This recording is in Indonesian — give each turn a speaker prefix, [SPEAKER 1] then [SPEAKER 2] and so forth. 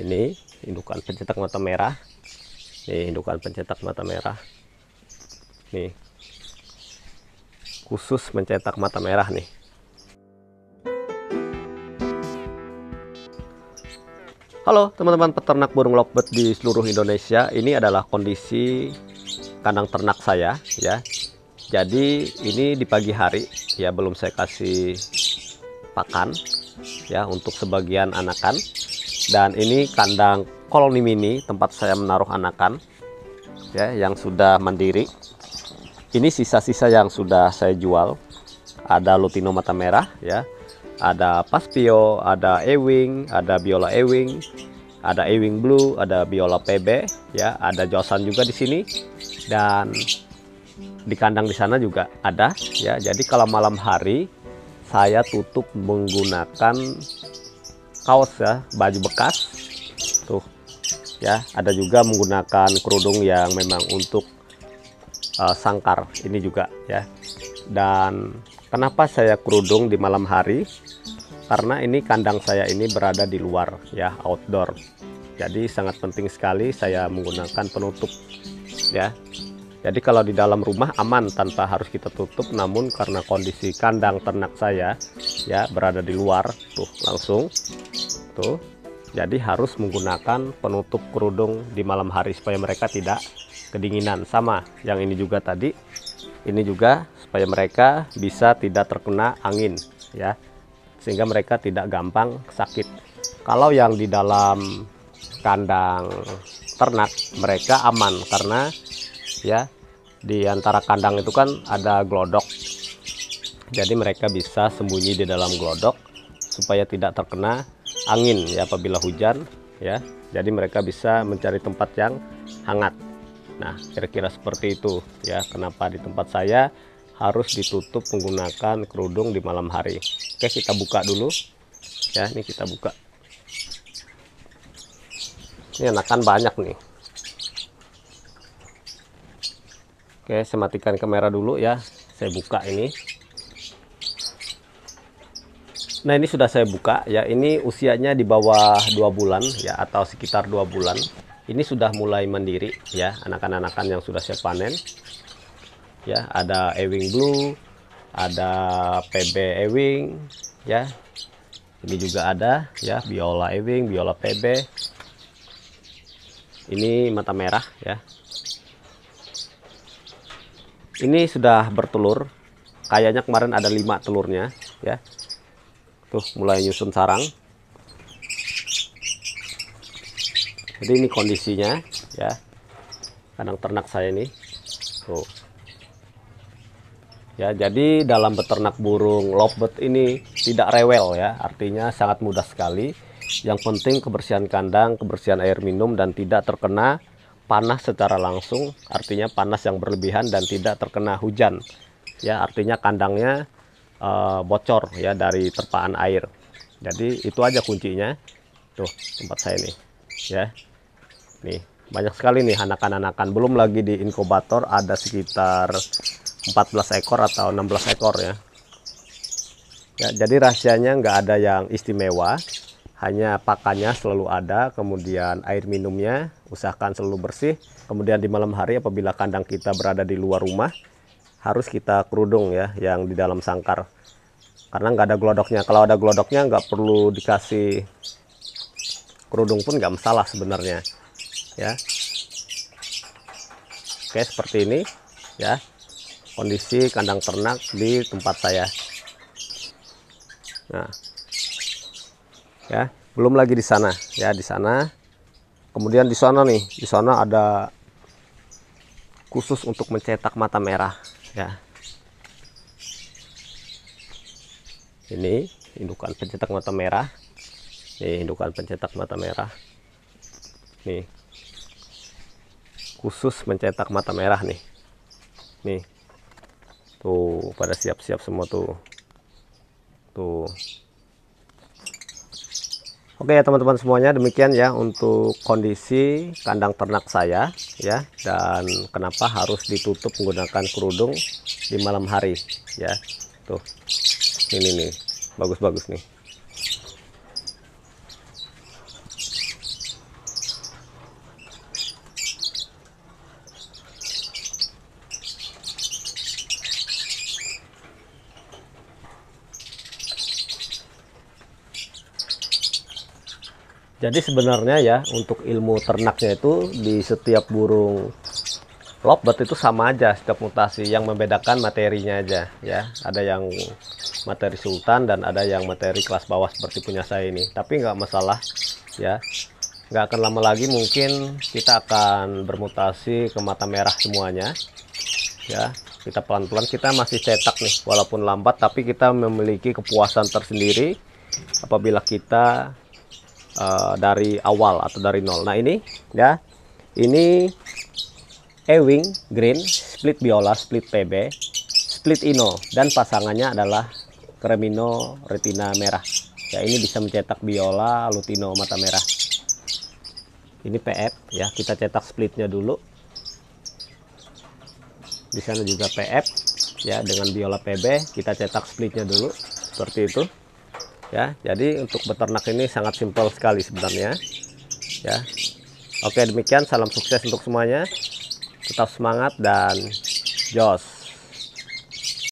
[SPEAKER 1] ini indukan pencetak mata merah Ini indukan pencetak mata merah nih khusus mencetak mata merah nih Halo teman-teman peternak burung lovebird di seluruh Indonesia ini adalah kondisi kandang ternak saya ya jadi ini di pagi hari ya belum saya kasih pakan ya untuk sebagian anakan dan ini kandang koloni mini tempat saya menaruh anakan ya yang sudah mandiri ini sisa-sisa yang sudah saya jual ada lutino mata merah ya ada paspio ada ewing ada biola ewing ada ewing blue ada biola pb ya ada josan juga di sini dan di kandang di sana juga ada ya jadi kalau malam hari saya tutup menggunakan kaos ya baju bekas tuh ya ada juga menggunakan kerudung yang memang untuk uh, sangkar ini juga ya dan kenapa saya kerudung di malam hari karena ini kandang saya ini berada di luar ya outdoor jadi sangat penting sekali saya menggunakan penutup ya jadi kalau di dalam rumah aman tanpa harus kita tutup, namun karena kondisi kandang ternak saya ya berada di luar, tuh langsung tuh. Jadi harus menggunakan penutup kerudung di malam hari supaya mereka tidak kedinginan. Sama yang ini juga tadi. Ini juga supaya mereka bisa tidak terkena angin ya. Sehingga mereka tidak gampang sakit. Kalau yang di dalam kandang ternak mereka aman karena ya di antara kandang itu kan ada glodok jadi mereka bisa sembunyi di dalam glodok supaya tidak terkena angin ya apabila hujan ya jadi mereka bisa mencari tempat yang hangat nah kira-kira seperti itu ya kenapa di tempat saya harus ditutup menggunakan kerudung di malam hari oke kita buka dulu ya ini kita buka ini anakan banyak nih Oke, saya matikan kamera dulu ya. Saya buka ini. Nah, ini sudah saya buka ya. Ini usianya di bawah 2 bulan ya atau sekitar 2 bulan. Ini sudah mulai mandiri ya, anakan-anakan yang sudah saya panen. Ya, ada Ewing Blue, ada PB Ewing ya. Ini juga ada ya, Biola Ewing, Biola PB. Ini mata merah ya ini sudah bertelur kayaknya kemarin ada lima telurnya ya tuh mulai nyusun sarang jadi ini kondisinya ya kandang ternak saya ini tuh ya jadi dalam beternak burung lovebird ini tidak rewel ya artinya sangat mudah sekali yang penting kebersihan kandang kebersihan air minum dan tidak terkena panas secara langsung artinya panas yang berlebihan dan tidak terkena hujan ya artinya kandangnya e, bocor ya dari terpaan air jadi itu aja kuncinya tuh tempat saya ini, ya nih banyak sekali nih anakan-anakan belum lagi di inkubator ada sekitar 14 ekor atau 16 ekor ya, ya jadi rahasianya nggak ada yang istimewa hanya pakannya selalu ada, kemudian air minumnya usahakan selalu bersih. Kemudian di malam hari apabila kandang kita berada di luar rumah, harus kita kerudung ya yang di dalam sangkar. Karena nggak ada gelodoknya. Kalau ada gelodoknya nggak perlu dikasih kerudung pun nggak masalah sebenarnya. Ya. Oke, seperti ini ya. Kondisi kandang ternak di tempat saya. Nah, ya belum lagi di sana ya di sana kemudian di sana nih di sana ada khusus untuk mencetak mata merah ya ini indukan pencetak mata merah ini indukan pencetak mata merah nih khusus mencetak mata merah nih nih tuh pada siap-siap semua tuh tuh Oke ya teman-teman semuanya demikian ya untuk kondisi kandang ternak saya ya dan kenapa harus ditutup menggunakan kerudung di malam hari ya tuh ini nih bagus-bagus nih Jadi sebenarnya ya untuk ilmu ternaknya itu di setiap burung lovebird itu sama aja setiap mutasi yang membedakan materinya aja ya. Ada yang materi sultan dan ada yang materi kelas bawah seperti punya saya ini. Tapi nggak masalah ya. Nggak akan lama lagi mungkin kita akan bermutasi ke mata merah semuanya ya. Kita pelan-pelan kita masih cetak nih walaupun lambat tapi kita memiliki kepuasan tersendiri apabila kita Eh, dari awal atau dari nol. Nah ini ya, ini Ewing Green, Split Biola, Split PB, Split Ino, dan pasangannya adalah Cremino Retina Merah. Ya ini bisa mencetak Biola, Lutino Mata Merah. Ini PF ya, kita cetak splitnya dulu. Di sana juga PF ya dengan Biola PB, kita cetak splitnya dulu seperti itu ya jadi untuk beternak ini sangat simpel sekali sebenarnya ya oke demikian salam sukses untuk semuanya tetap semangat dan joss